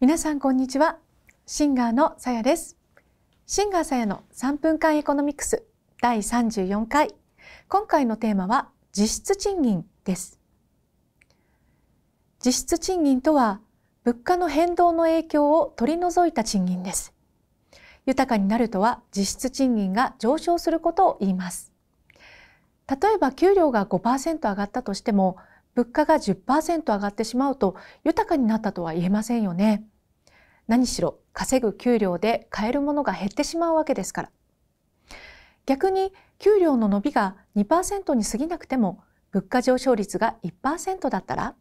皆さんこんにちはシンガーのさやですシンガーさやの3分間エコノミクス第34回今回のテーマは実質賃金です実質賃金とは物価の変動の影響を取り除いた賃金です豊かになるとは実質賃金が上昇することを言います例えば給料が5%上がったとしても物価が10%上がってしまうと豊かになったとは言えませんよね。何しろ稼ぐ給料で買えるものが減ってしまうわけですから逆に給料の伸びが2%に過ぎなくても物価上昇率が1%だったら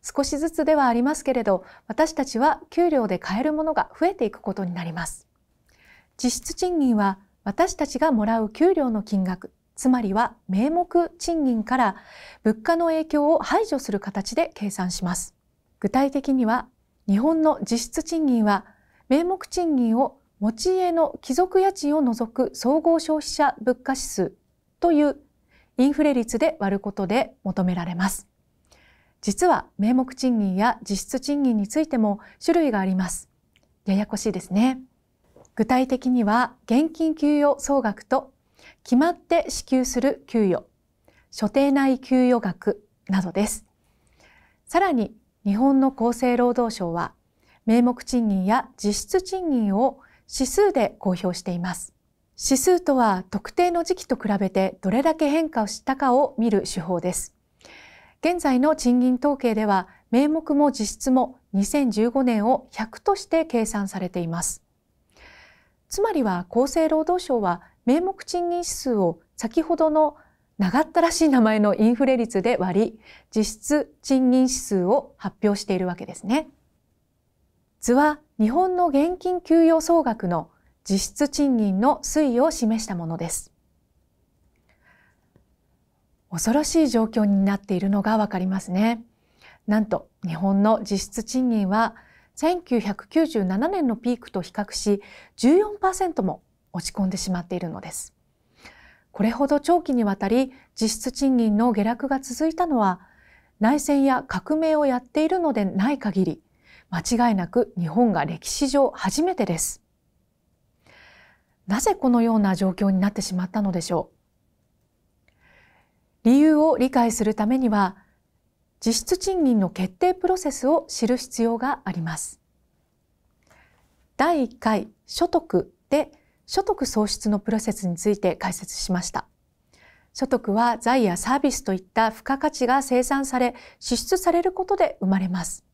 少しずつではありますけれど私たちは給料で買えるものが増えていくことになります実質賃金は私たちがもらう給料の金額つまりは名目賃金から物価の影響を排除する形で計算します具体的には日本の実質賃金は名目賃金を持ち家の貴族家賃を除く総合消費者物価指数というインフレ率で割ることで求められます。実は名目賃金や実質賃金についても種類があります。ややこしいですね。具体的には現金給与総額と決まって支給する給与、所定内給与額などです。さらに日本の厚生労働省は名目賃金や実質賃金を指数で公表しています。指数とは特定の時期と比べてどれだけ変化をしたかを見る手法です。現在の賃金統計では名目も実質も2015年を100として計算されています。つまりは厚生労働省は名目賃金指数を先ほどの長ったらしい名前のインフレ率で割り、実質賃金指数を発表しているわけですね。図は日本の現金給与総額の実質賃金の推移を示したものです。恐ろしい状況になっているのがわかりますね。なんと日本の実質賃金は1997年のピークと比較し14%も落ち込んでしまっているのです。これほど長期にわたり実質賃金の下落が続いたのは内戦や革命をやっているのでない限り間違いなく日本が歴史上初めてです。なぜこのような状況になってしまったのでしょう理由を理解するためには実質賃金の決定プロセスを知る必要があります。第1回所得で所得創出のプロセスについて解説しました。所得は財やサービスといった付加価値が生産され支出されることで生まれます。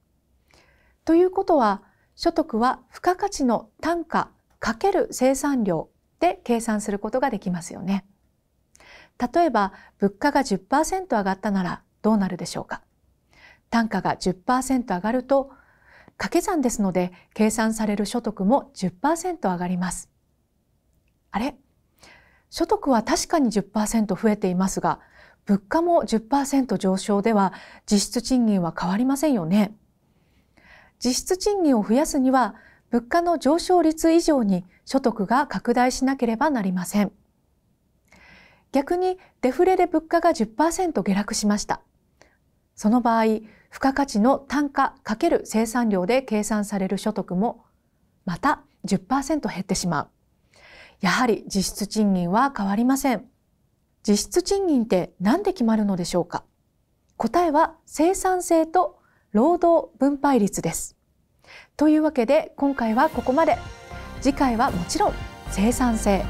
ということは所得は付加価値の単価る生産量で計算することができますよね。例えば物価が10%上がったならどうなるでしょうか単価が10%上がると掛け算ですので計算される所得も10%上がります。あれ所得は確かに10%増えていますが、物価も10%上昇では実質賃金は変わりませんよね。実質賃金を増やすには、物価の上昇率以上に所得が拡大しなければなりません。逆にデフレで物価が10%下落しました。その場合、付加価値の単価×生産量で計算される所得もまた10%減ってしまう。やはり実質賃金は変わりません。実質賃金って何で決まるのでしょうか答えは生産性と労働分配率です。というわけで今回はここまで。次回はもちろん生産性